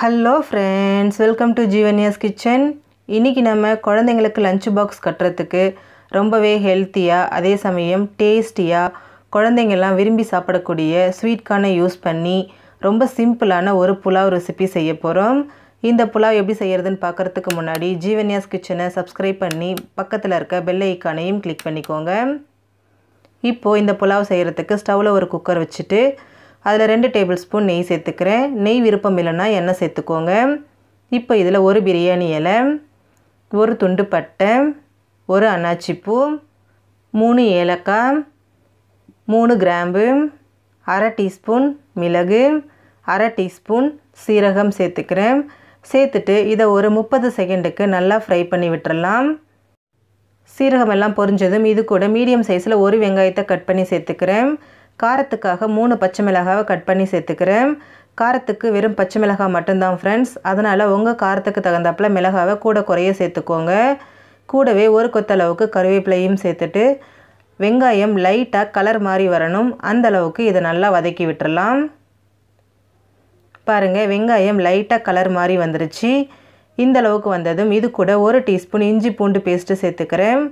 hello friends welcome to Jeevanya's kitchen இன்றைக்கி நம்ம குழந்தைங்களுக்கு லஞ்ச் பாக்ஸ் கட்டுறதுக்கு ரொம்பவே ஹெல்த்தியாக அதே சமயம் டேஸ்டியாக குழந்தைங்கள்லாம் விரும்பி சாப்பிடக்கூடிய ஸ்வீட் கார்னை யூஸ் பண்ணி ரொம்ப சிம்பிளான ஒரு புலாவ் ரெசிபி செய்ய போகிறோம் இந்த புலாவ் எப்படி செய்கிறதுன்னு பார்க்குறதுக்கு முன்னாடி ஜீவன்யாஸ் கிச்சனை சப்ஸ்கிரைப் பண்ணி பக்கத்தில் இருக்க பெல் ஐக்கானையும் கிளிக் பண்ணிக்கோங்க இப்போது இந்த புலாவ் செய்கிறதுக்கு ஸ்டவ்வில் ஒரு குக்கர் வச்சுட்டு அதில் ரெண்டு டேபிள் ஸ்பூன் நெய் சேர்த்துக்கிறேன் நெய் விருப்பம் இல்லைன்னா எண்ணெய் சேர்த்துக்கோங்க இப்போ இதில் ஒரு பிரியாணி இலை ஒரு துண்டு பட்டை ஒரு அன்னாச்சிப்பூ மூணு ஏலக்காய் மூணு கிராம்பு அரை டீஸ்பூன் மிளகு அரை டீஸ்பூன் சீரகம் சேர்த்துக்கிறேன் சேர்த்துட்டு இதை ஒரு முப்பது செகண்டுக்கு நல்லா ஃப்ரை பண்ணி விட்டுறலாம் சீரகம் எல்லாம் பொரிஞ்சதும் இது கூட மீடியம் சைஸில் ஒரு வெங்காயத்தை கட் பண்ணி சேர்த்துக்கிறேன் காரத்துக்காக மூணு பச்சை மிளகாவை கட் பண்ணி சேர்த்துக்கிறேன் காரத்துக்கு வெறும் பச்சை மிளகாய் மட்டும்தான் ஃப்ரெண்ட்ஸ் அதனால் உங்கள் காரத்துக்கு தகுந்தாப்பில் மிளகாவை கூட குறைய சேர்த்துக்கோங்க கூடவே ஒரு கொத்தளவுக்கு கருவேப்பிலையும் சேர்த்துட்டு வெங்காயம் லைட்டாக கலர் மாதிரி வரணும் அந்தளவுக்கு இதை நல்லா வதக்கி விட்டுறலாம் பாருங்கள் வெங்காயம் லைட்டாக கலர் மாதிரி வந்துருச்சு இந்தளவுக்கு வந்ததும் இது கூட ஒரு டீஸ்பூன் இஞ்சி பூண்டு பேஸ்ட்டு சேர்த்துக்கிறேன்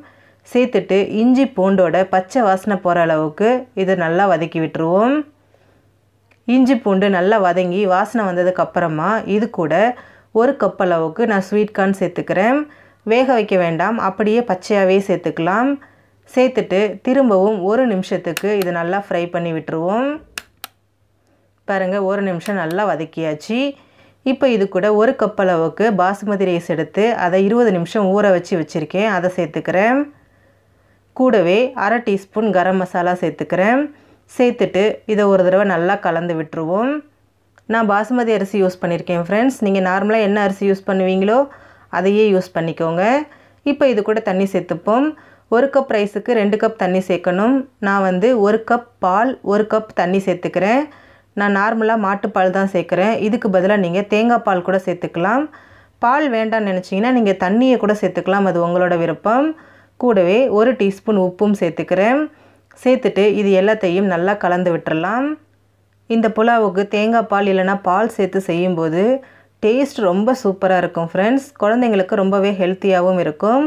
சேர்த்துட்டு இஞ்சி பூண்டோட பச்சை வாசனை போகிற அளவுக்கு இதை நல்லா வதக்கி விட்டுருவோம் இஞ்சி பூண்டு நல்லா வதங்கி வாசனை வந்ததுக்கப்புறமா இது கூட ஒரு கப் அளவுக்கு நான் ஸ்வீட் கார்ன் சேர்த்துக்கிறேன் வேக வைக்க வேண்டாம் அப்படியே பச்சையாகவே சேர்த்துக்கலாம் சேர்த்துட்டு திரும்பவும் ஒரு நிமிஷத்துக்கு இது நல்லா ஃப்ரை பண்ணி விட்டுருவோம் பாருங்கள் ஒரு நிமிஷம் நல்லா வதக்கியாச்சு இப்போ இது கூட ஒரு கப் அளவுக்கு பாசுமதி ரைஸ் எடுத்து அதை இருபது நிமிஷம் ஊற வச்சு வச்சுருக்கேன் அதை சேர்த்துக்கிறேன் கூடவே அரை டீஸ்பூன் கரம் மசாலா சேர்த்துக்கிறேன் சேர்த்துட்டு இதை ஒரு தடவை நல்லா கலந்து விட்டுருவோம் நான் பாசுமதி அரிசி யூஸ் பண்ணியிருக்கேன் ஃப்ரெண்ட்ஸ் நீங்கள் நார்மலாக என்ன அரிசி யூஸ் பண்ணுவீங்களோ அதையே யூஸ் பண்ணிக்கோங்க இப்போ இது கூட தண்ணி சேர்த்துப்போம் ஒரு கப் ரைஸுக்கு ரெண்டு கப் தண்ணி சேர்க்கணும் நான் வந்து ஒரு கப் பால் ஒரு கப் தண்ணி சேர்த்துக்கிறேன் நான் நார்மலாக மாட்டுப்பால் தான் சேர்க்குறேன் இதுக்கு பதிலாக நீங்கள் தேங்காய் பால் கூட சேர்த்துக்கலாம் பால் வேண்டாம்னு நினச்சிங்கன்னா நீங்கள் தண்ணியை கூட சேர்த்துக்கலாம் அது உங்களோட விருப்பம் கூடவே ஒரு டீஸ்பூன் உப்பும் சேர்த்துக்கிறேன் சேர்த்துட்டு இது எல்லாத்தையும் நல்லா கலந்து விட்டுறலாம் இந்த புலாவுக்கு தேங்காய் பால் இல்லைனா பால் சேர்த்து செய்யும்போது டேஸ்ட் ரொம்ப சூப்பராக இருக்கும் ஃப்ரெண்ட்ஸ் குழந்தைங்களுக்கு ரொம்பவே ஹெல்த்தியாகவும் இருக்கும்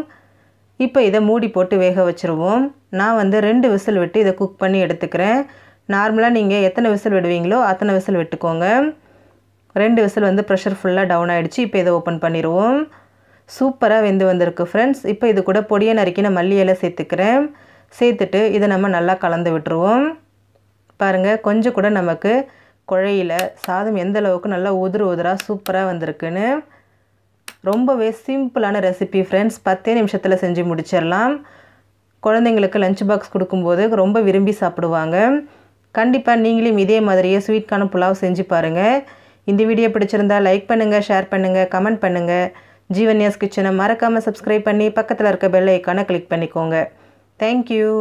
இப்போ இதை மூடி போட்டு வேக வச்சுருவோம் நான் வந்து ரெண்டு விசில் விட்டு இதை குக் பண்ணி எடுத்துக்கிறேன் நார்மலாக நீங்கள் எத்தனை விசில் விடுவீங்களோ அத்தனை விசில் விட்டுக்கோங்க ரெண்டு விசில் வந்து ப்ரெஷர் ஃபுல்லாக டவுன் ஆகிடுச்சு இப்போ இதை ஓப்பன் பண்ணிடுவோம் சூப்பராக வெந்து வந்திருக்கு ஃப்ரெண்ட்ஸ் இப்போ இது கூட பொடியை நறுக்கி நான் மல்லி இலை சேர்த்துக்கிறேன் சேர்த்துட்டு இதை நம்ம நல்லா கலந்து விட்டுருவோம் பாருங்கள் கொஞ்சம் கூட நமக்கு குழையில் சாதம் எந்த அளவுக்கு நல்லா உதிர் உதிராக சூப்பராக வந்திருக்குன்னு ரொம்பவே சிம்பிளான ரெசிபி ஃப்ரெண்ட்ஸ் பத்தே நிமிஷத்தில் செஞ்சு முடிச்சிடலாம் குழந்தைங்களுக்கு லஞ்ச் பாக்ஸ் கொடுக்கும்போது ரொம்ப விரும்பி சாப்பிடுவாங்க கண்டிப்பாக நீங்களும் இதே மாதிரியே ஸ்வீட்கான புலாவ் செஞ்சு பாருங்கள் இந்த வீடியோ பிடிச்சிருந்தால் லைக் பண்ணுங்கள் ஷேர் பண்ணுங்கள் கமெண்ட் பண்ணுங்கள் ஜீவன் நியாஸ் கிச்சனை மறக்காமல் சப்ஸ்கிரைப் பண்ணி பக்கத்தில் இருக்க பெல் ஐக்கானை கிளிக் பண்ணிக்கோங்க தேங்க்யூ